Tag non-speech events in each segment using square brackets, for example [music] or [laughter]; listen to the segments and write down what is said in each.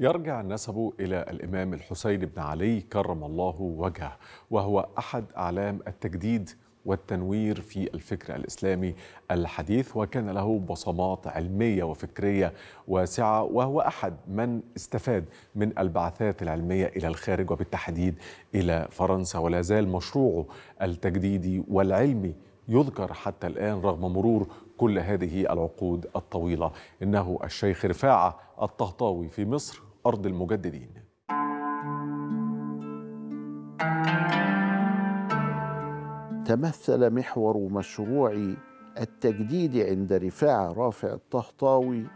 يرجع النسب إلى الإمام الحسين بن علي كرم الله وجهه وهو أحد أعلام التجديد والتنوير في الفكر الإسلامي الحديث وكان له بصمات علمية وفكرية واسعة وهو أحد من استفاد من البعثات العلمية إلى الخارج وبالتحديد إلى فرنسا ولا زال مشروعه التجديدي والعلمي يذكر حتى الآن رغم مرور كل هذه العقود الطويلة إنه الشيخ رفاعة الطهطاوي في مصر أرض المجددين تمثل محور مشروع التجديد عند رفاعة رافع الطهطاوي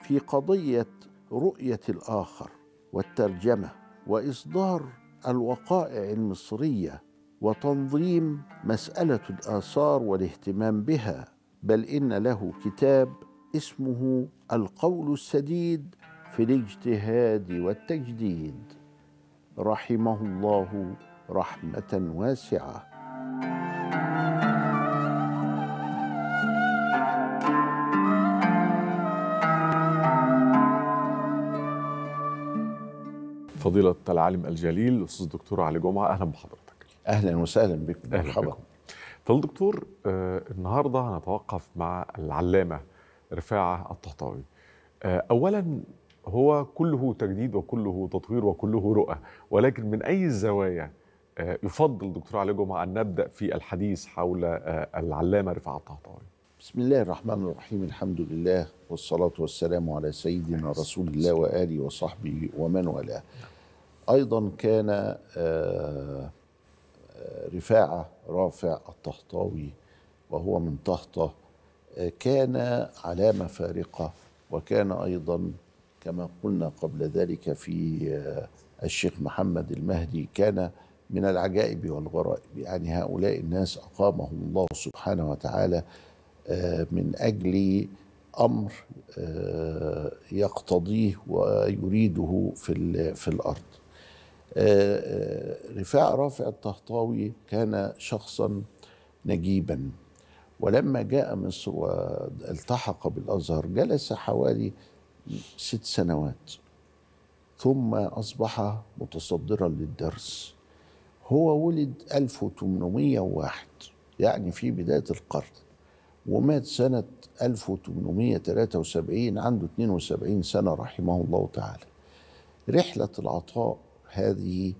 في قضية رؤية الآخر والترجمة وإصدار الوقائع المصرية وتنظيم مسألة الآثار والاهتمام بها بل إن له كتاب اسمه القول السديد في الاجتهاد والتجديد رحمه الله رحمه واسعه فضيلة العالم الجليل الأستاذ الدكتور علي جمعة أهلا بحضرتك أهلا وسهلا بكم فضيلة الدكتور آه، النهاردة هنتوقف مع العلامة رفاعة الطهطاوي آه، أولا هو كله تجديد وكله تطوير وكله رؤى ولكن من أي الزوايا آه، يفضل دكتور علي جمعة أن نبدأ في الحديث حول آه، العلامة رفع الطهطاوي بسم الله الرحمن الرحيم الحمد لله والصلاة والسلام على سيدنا رسول الله وآله وصحبه ومن والاه أيضا كان آه، رفاعة رافع الطهطاوي وهو من طهطة كان علامة فارقة وكان أيضا كما قلنا قبل ذلك في آه، الشيخ محمد المهدي كان من العجائب والغرائب يعني هؤلاء الناس أقامهم الله سبحانه وتعالى آه، من أجل أمر آه، يقتضيه ويريده في, في الأرض رفاع رافع الطهطاوي كان شخصا نجيبا ولما جاء مصر والتحق بالأزهر جلس حوالي ست سنوات ثم أصبح متصدرا للدرس هو ولد 1801 يعني في بداية القرن ومات سنة 1873 عنده 72 سنة رحمه الله تعالى رحلة العطاء هذه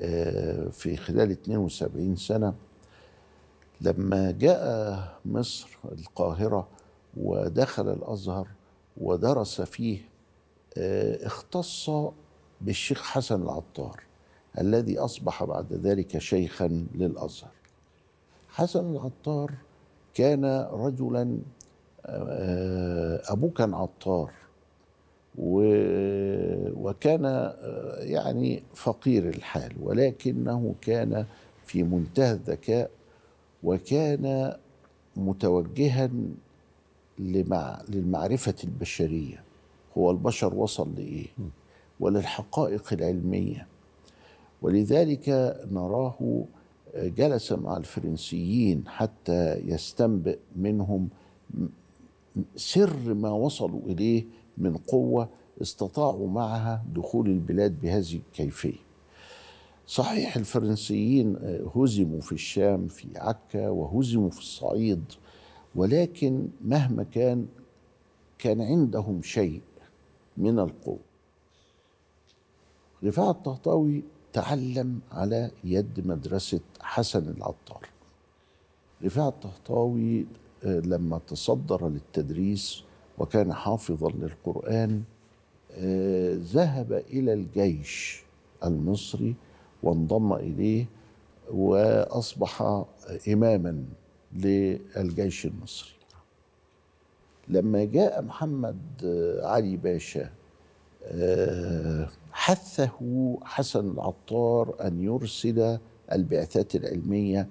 آه، في خلال 72 سنة لما جاء مصر القاهرة ودخل الأزهر ودرس فيه آه، اختص بالشيخ حسن العطار الذي اصبح بعد ذلك شيخا للازهر حسن العطار كان رجلا آه، ابوه كان عطار وكان آه، يعني فقير الحال ولكنه كان في منتهى الذكاء وكان متوجها لمع للمعرفة البشرية هو البشر وصل لإيه وللحقائق العلمية ولذلك نراه آه، جلس مع الفرنسيين حتى يستنبئ منهم سر ما وصلوا إليه من قوة استطاعوا معها دخول البلاد بهذه الكيفية صحيح الفرنسيين آه، هزموا في الشام في عكا وهزموا في الصعيد ولكن مهما كان كان عندهم شيء من القوة رفاعة الطهطاوي تعلم على يد مدرسة حسن العطار رفاعة الطهطاوي آه، لما تصدر للتدريس وكان حافظا للقرآن آه، ذهب إلى الجيش المصري وانضم إليه وأصبح إماما للجيش المصري لما جاء محمد علي باشا آه، حثه حسن العطار ان يرسل البعثات العلميه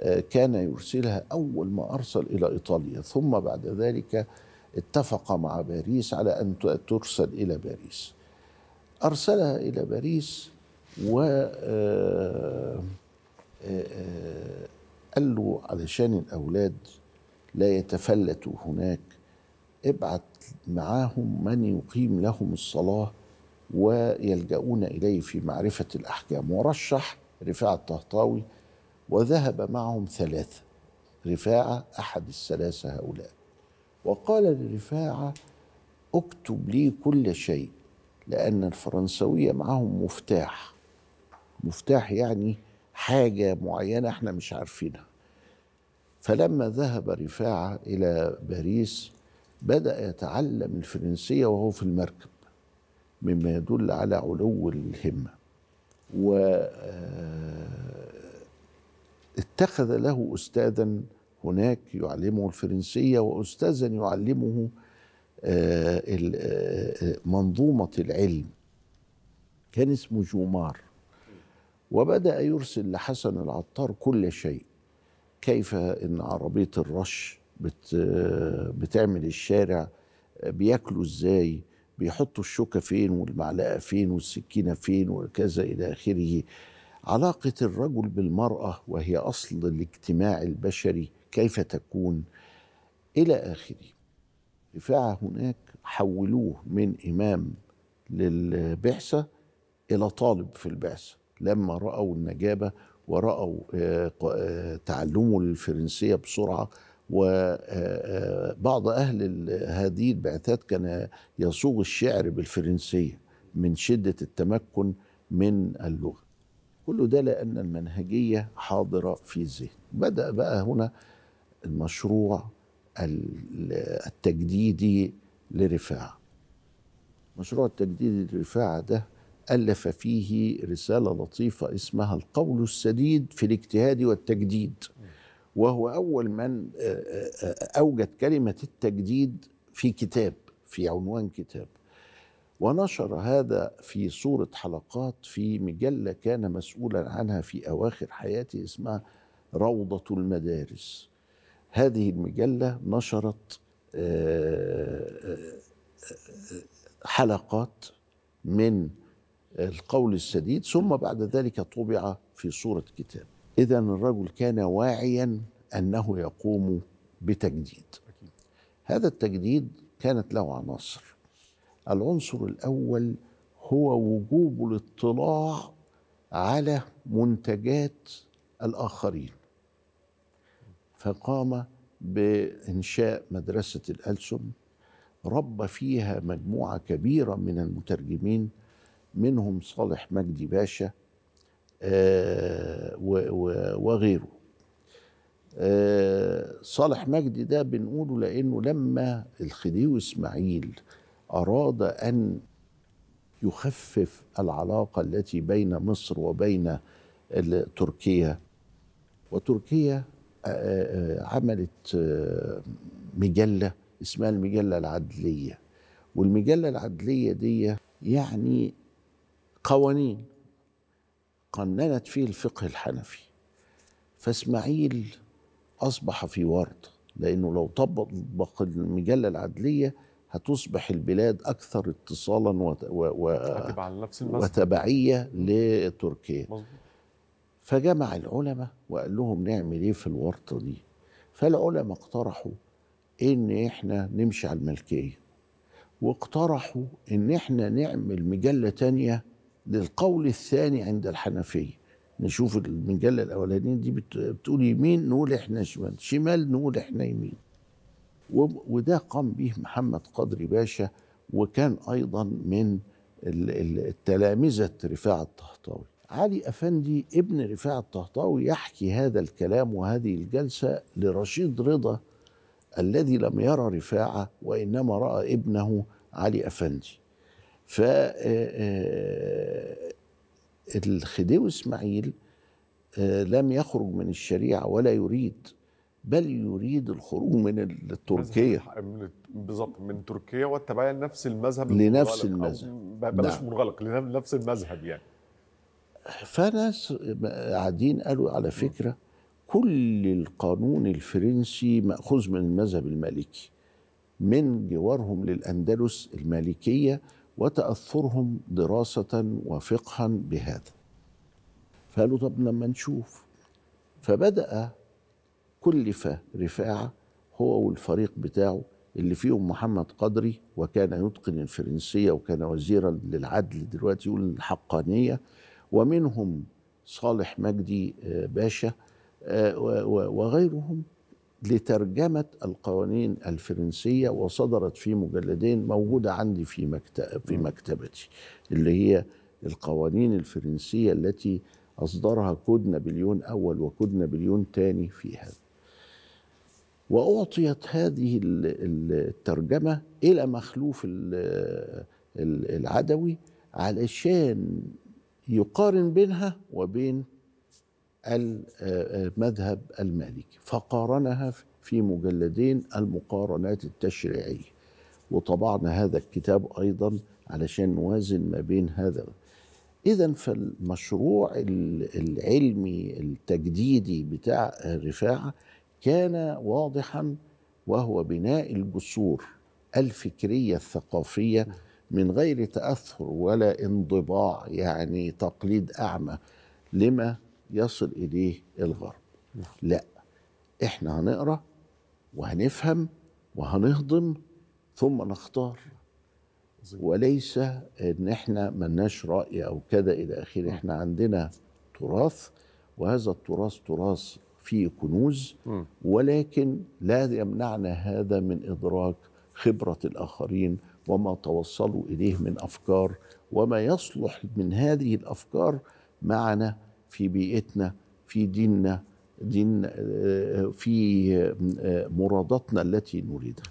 آه، كان يرسلها اول ما ارسل الى ايطاليا ثم بعد ذلك اتفق مع باريس على ان ترسل الى باريس ارسلها الى باريس و آه، قال له علشان الأولاد لا يتفلتوا هناك ابعت معاهم من يقيم لهم الصلاة ويلجؤون إليه في معرفة الأحكام ورشح رفاعة الطهطاوي وذهب معهم ثلاثة رفاعة أحد الثلاثة هؤلاء وقال لرفاعة اكتب لي كل شيء لأن الفرنسوية معهم مفتاح مفتاح يعني حاجة معينة احنا مش عارفينها فلما ذهب رفاعة إلى باريس بدأ يتعلم الفرنسية وهو في المركب مما يدل على علو الهمة و آه، اتخذ له أستاذا هناك يعلمه الفرنسية وأستاذا يعلمه آه، آه، منظومة العلم كان اسمه جومار وبدأ يرسل لحسن العطار كل شيء كيف ان عربيه الرش بت بتعمل الشارع بياكلوا ازاي بيحطوا الشوكه فين والمعلقه فين والسكينه فين وكذا الى اخره علاقه الرجل بالمراه وهي اصل الاجتماع البشري كيف تكون الى اخره هناك حولوه من امام للبعثه الى طالب في البعثه لما رأوا النجابة ورأوا آه، آه، تعلموا الفرنسية بسرعة وبعض آه، أهل هذه البعثات كان يصوغ الشعر بالفرنسية من شدة التمكن من اللغة كل ده لأن المنهجية حاضرة في الذهن بدأ بقى هنا المشروع التجديدي لرفاعة مشروع التجديد الرفاعة ده ألف فيه رسالة لطيفة اسمها القول السديد في الاجتهاد والتجديد وهو أول من آه، آه، آه، أوجد كلمة التجديد في كتاب في عنوان كتاب ونشر هذا في صورة حلقات في مجلة كان مسؤولا عنها في أواخر حياته اسمها روضة المدارس هذه المجلة نشرت حلقات من القول السديد ثم بعد ذلك طبع في صورة كتاب إذا الرجل كان واعيا أنه يقوم بتجديد هذا التجديد كانت له عناصر العنصر الأول هو وجوب الاطلاع على منتجات الآخرين فقام بإنشاء مدرسة الألسن ربى فيها مجموعة كبيرة من المترجمين منهم صالح مجدي باشا آه، وغيره آه، صالح مجدي ده بنقوله لأنه لما الخديوي إسماعيل أراد أن يخفف العلاقة التي بين مصر وبين تركيا وتركيا آه، عملت مجلة اسمها المجلة العدلية والمجلة العدلية دي يعني قوانين قننت فيه الفقه الحنفي فاسماعيل أصبح في ورط لأنه لو طبق المجلة العدلية هتصبح البلاد أكثر اتصالا و... و... وتبعية لتركيا فجمع العلماء وقال لهم نعمل ايه في الورطه دي فالعلماء اقترحوا ان احنا نمشي على الملكيه واقترحوا ان احنا نعمل مجله تانية للقول الثاني عند الحنفيه نشوف المجله الاولانيه دي بتقول يمين نقول احنا شمال شمال نقول احنا يمين وده قام به محمد قدري باشا وكان ايضا من التلامذه رفاعه الطهطاوي علي افندي ابن رفاعه الطهطاوي يحكي هذا الكلام وهذه الجلسه لرشيد رضا الذي لم يرى رفاعه وانما راى ابنه علي افندي ف آه، آه، الخديوي اسماعيل آه، لم يخرج من الشريعه ولا يريد بل يريد الخروج من التركيه بالظبط من تركيا والتبعيه لنفس المذهب لنفس المذهب بلاش نعم. منغلق لنفس المذهب يعني فناس قاعدين قالوا على فكره كل القانون الفرنسي ماخوذ من المذهب المالكي من جوارهم للاندلس المالكيه وتاثرهم دراسه وفقها بهذا فقالوا طب لما نشوف فبدا كلف رفاعه هو والفريق بتاعه اللي فيهم محمد قدري وكان يتقن الفرنسيه وكان وزيرا للعدل دلوقتي يقول الحقانيه ومنهم صالح مجدي آه، باشا آه، وغيرهم لترجمة القوانين الفرنسية وصدرت في مجلدين موجودة عندي في مكتب في مكتبتي اللي هي القوانين الفرنسية التي أصدرها كود نابليون أول وكود نابليون ثاني في هذا وأعطيت هذه الترجمة إلى مخلوف العدوي علشان يقارن بينها وبين المذهب آه، آه، المالكي فقارنها في مجلدين المقارنات التشريعيه وطبعنا هذا الكتاب ايضا علشان نوازن ما بين هذا اذا فالمشروع العلمي التجديدي بتاع رفاعه كان واضحا وهو بناء الجسور الفكريه الثقافيه من غير تاثر ولا انضباع يعني تقليد اعمى لما يصل اليه الغرب نعم. لا احنا هنقرا وهنفهم وهنهضم ثم نختار وليس ان احنا ملناش راي او كذا الى اخره نعم. احنا عندنا تراث وهذا التراث تراث فيه كنوز ولكن لا يمنعنا هذا من ادراك خبره الاخرين وما توصلوا اليه من افكار وما يصلح من هذه الافكار معنا في بيئتنا في ديننا دين آه، في آه، مراداتنا التي نريدها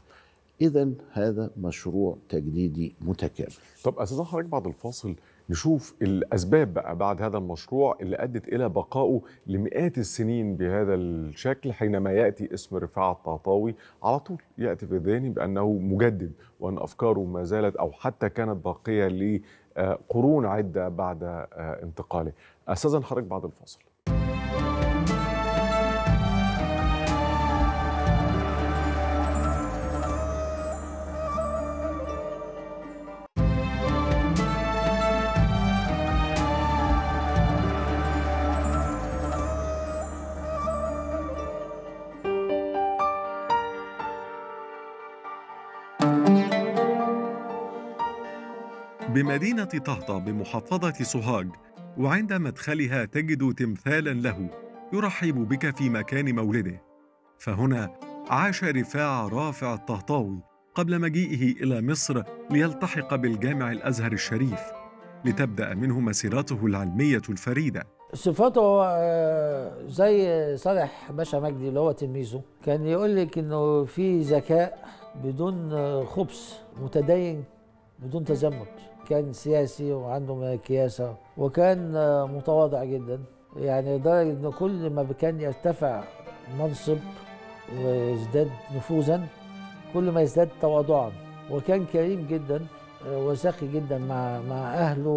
اذا هذا مشروع تجديدي متكامل طب استاذ حضرتك بعد الفاصل نشوف الاسباب بقى بعد هذا المشروع اللي ادت الى بقائه لمئات السنين بهذا الشكل حينما ياتي اسم رفاعه الطهطاوي على طول ياتي في ذهني بانه مجدد وان افكاره ما زالت او حتى كانت باقيه لقرون عده بعد آه، انتقاله استاذن حضرتك بعد الفاصل بمدينة طهطا بمحافظة سوهاج وعند مدخلها تجد تمثالا له يرحب بك في مكان مولده فهنا عاش رفاع رافع الطهطاوي قبل مجيئه الى مصر ليلتحق بالجامع الازهر الشريف لتبدا منه مسيرته العلميه الفريده صفاته آه، زي صالح باشا مجدي اللي هو تلميذه كان يقول لك انه في ذكاء بدون آه، خبث متدين بدون تزمت كان سياسي وعنده مكياسة وكان متواضع جدا يعني لدرجة إن كل ما كان يرتفع منصب ويزداد نفوذا كل ما يزداد تواضعا وكان كريم جدا وسخي جدا مع مع اهله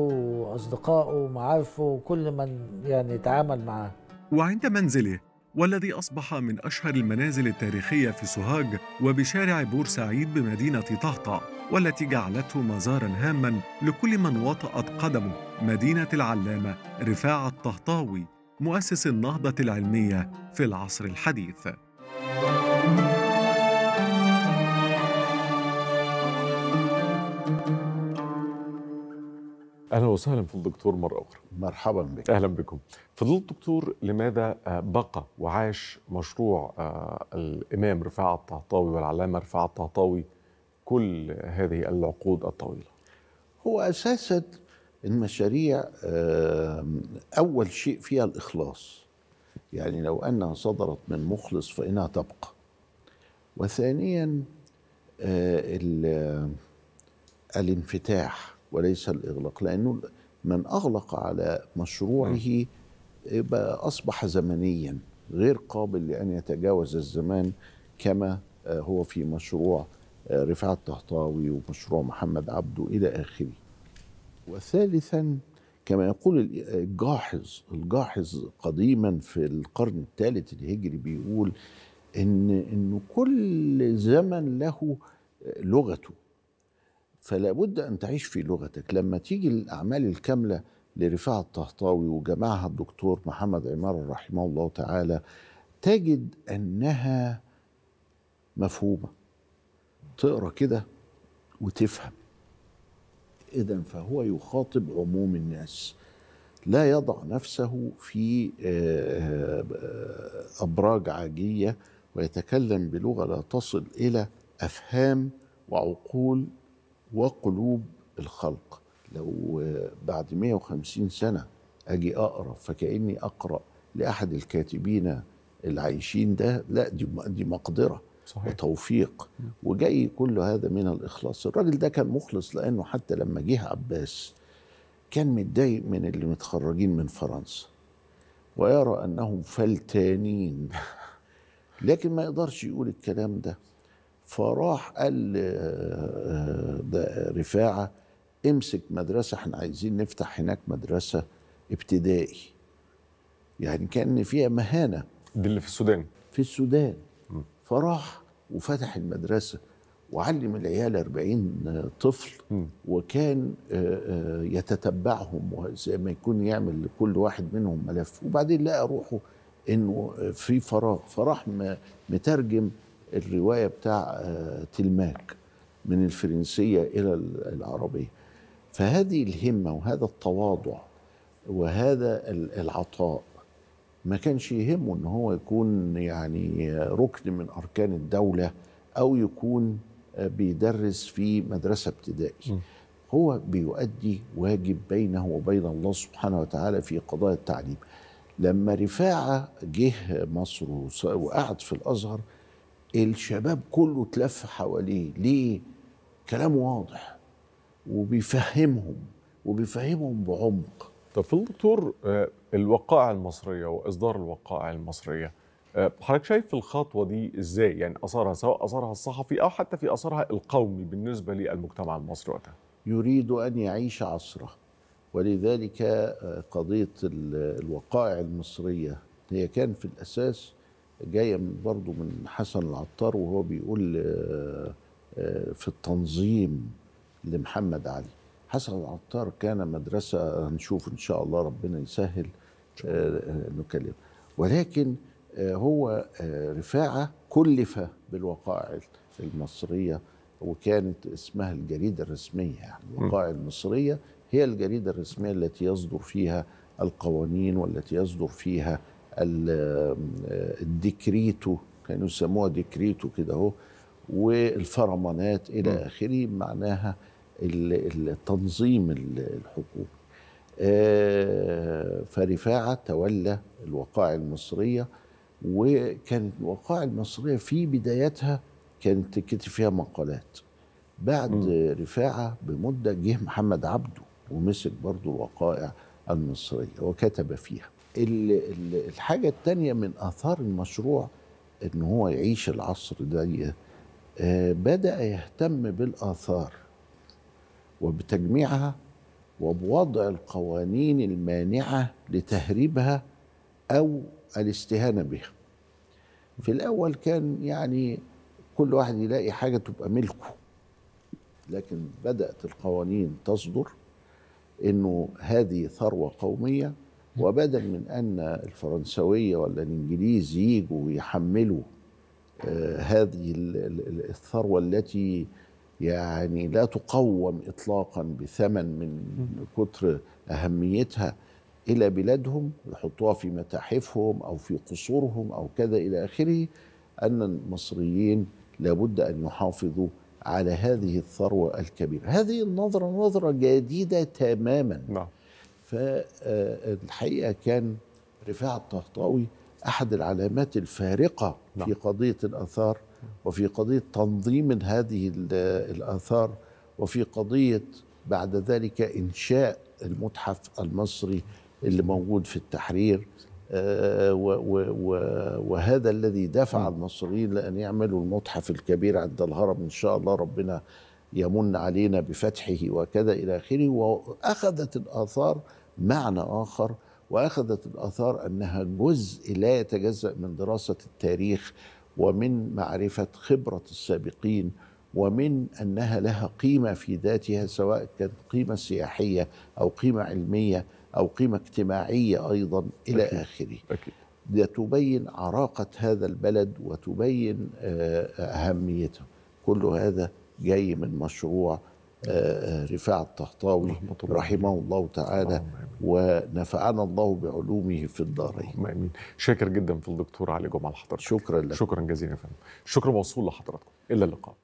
واصدقائه ومعارفه وكل من يعني تعامل معاه وعند منزله والذي أصبح من أشهر المنازل التاريخية في سوهاج وبشارع بورسعيد بمدينة طهطا والتي جعلته مزارا هاما لكل من وطأت قدمه مدينة العلامة رفاعة الطهطاوي مؤسس النهضة العلمية في العصر الحديث اهلا وسهلا في الدكتور مره اخرى مرحبا بك اهلا بكم فضل الدكتور لماذا بقى وعاش مشروع آه، الامام رفاعه الطهطاوي والعلامه رفاعه الطهطاوي كل هذه العقود الطويله هو اساسا المشاريع آه، اول شيء فيها الاخلاص يعني لو انها صدرت من مخلص فانها تبقى وثانيا آه، الانفتاح وليس الإغلاق لأنه من أغلق على مشروعه أصبح زمنيا غير قابل لأن يتجاوز الزمان كما آه، هو في مشروع آه، رفاعة الطهطاوي ومشروع محمد عبده إلى آخره وثالثا كما يقول آه، الجاحظ الجاحظ قديما في القرن الثالث الهجري بيقول ان ان كل زمن له لغته فلا بد ان تعيش في لغتك لما تيجي الاعمال الكامله لرفاعة الطهطاوي وجمعها الدكتور محمد عمار رحمه الله تعالى تجد انها مفهومه تقرا كده وتفهم اذا فهو يخاطب عموم الناس لا يضع نفسه في آه، آه، ابراج عاجيه ويتكلم بلغه لا تصل الى افهام وعقول وقلوب الخلق لو بعد 150 سنة أجي أقرأ فكأني أقرأ لأحد الكاتبين العايشين ده لا دي دي مقدرة صحيح. وتوفيق وجاي كل هذا من الإخلاص الراجل ده كان مخلص لأنه حتى لما جه عباس كان متضايق من اللي متخرجين من فرنسا ويرى أنهم فلتانين [laughs] لكن ما يقدرش يقول الكلام ده فراح قال ده آه، آه، رفاعة امسك مدرسة احنا عايزين نفتح هناك مدرسة ابتدائي يعني كان فيها مهانة دي اللي في السودان في السودان فراح وفتح المدرسة وعلم العيال 40 طفل وكان آه، يتتبعهم زي ما يكون يعمل لكل واحد منهم ملف وبعدين لقى روحه انه في فراغ فراح مترجم الروايه بتاع آه، تلماك من الفرنسيه الى العربيه فهذه الهمه وهذا التواضع وهذا العطاء ما كانش يهمه ان هو يكون يعني آه، ركن من اركان الدوله او يكون آه، بيدرس في مدرسه ابتدائي هو بيؤدي واجب بينه وبين الله سبحانه وتعالى في قضايا التعليم لما رفاعه جه مصر وقعد في الازهر الشباب كله اتلف حواليه ليه كلامه واضح وبيفهمهم وبيفهمهم بعمق طب في الدكتور آه، الوقائع المصريه واصدار الوقائع المصريه آه، حضرتك شايف الخطوه دي ازاي يعني اثرها سواء اثرها الصحفي او حتى في اثرها القومي بالنسبه للمجتمع المصري وقتها يريد ان يعيش عصره ولذلك آه، قضيه الوقائع المصريه هي كان في الاساس جايه برضه من حسن العطار وهو بيقول آه، آه، في التنظيم لمحمد علي حسن العطار كان مدرسه هنشوف ان شاء الله ربنا يسهل آه، نكلم ولكن هو رفاعه كلف بالوقائع المصريه وكانت اسمها الجريده الرسميه يعني الوقائع المصريه هي الجريده الرسميه التي يصدر فيها القوانين والتي يصدر فيها آه، الديكريتو كانوا يسموها ديكريتو كده اهو والفرمانات الى اخره معناها التنظيم الحكومي آه، فرفاعة تولى الوقائع المصرية وكانت الوقائع المصرية في بدايتها كانت تكتب فيها مقالات بعد م. رفاعة بمدة جه محمد عبده ومسك برضو الوقائع المصرية وكتب فيها الحاجة التانية من آثار المشروع إن هو يعيش العصر ده آه، بدأ يهتم بالآثار وبتجميعها وبوضع القوانين المانعة لتهريبها أو الاستهانة بها في الأول كان يعني كل واحد يلاقي حاجة تبقى ملكه لكن بدأت القوانين تصدر إنه هذه ثروة قومية وبدل من أن الفرنسوية ولا الإنجليز يجوا ويحملوا آه، هذه الثروة التي يعني لا تقوم إطلاقا بثمن من كتر أهميتها إلى بلادهم يحطوها في متاحفهم أو في قصورهم أو كذا إلى آخره أن المصريين لابد أن يحافظوا على هذه الثروة الكبيرة هذه النظرة نظرة جديدة تماما نعم. فالحقيقه كان رفاعه الطهطاوي احد العلامات الفارقه نعم. في قضيه الاثار وفي قضيه تنظيم هذه الاثار وفي قضيه بعد ذلك انشاء المتحف المصري اللي موجود في التحرير آه، وهذا الذي دفع نعم. المصريين لان يعملوا المتحف الكبير عند الهرم ان شاء الله ربنا يمن علينا بفتحه وكذا الى اخره واخذت الاثار معنى آخر وأخذت الآثار أنها جزء لا يتجزأ من دراسة التاريخ ومن معرفة خبرة السابقين ومن أنها لها قيمة في ذاتها سواء كانت قيمة سياحية أو قيمة علمية أو قيمة اجتماعية أيضا إلى آخره أكيد. تبين عراقة هذا البلد وتبين آه، أهميته كل هذا جاي من مشروع رفاع الطهطاوي رحمه الله تعالى ونفعنا الله بعلومه في الدارين امين شاكر جدا في الدكتور علي جمعه لحضرتك شكرا لك شكرا جزيلا يا فندم موصول لحضراتكم الى اللقاء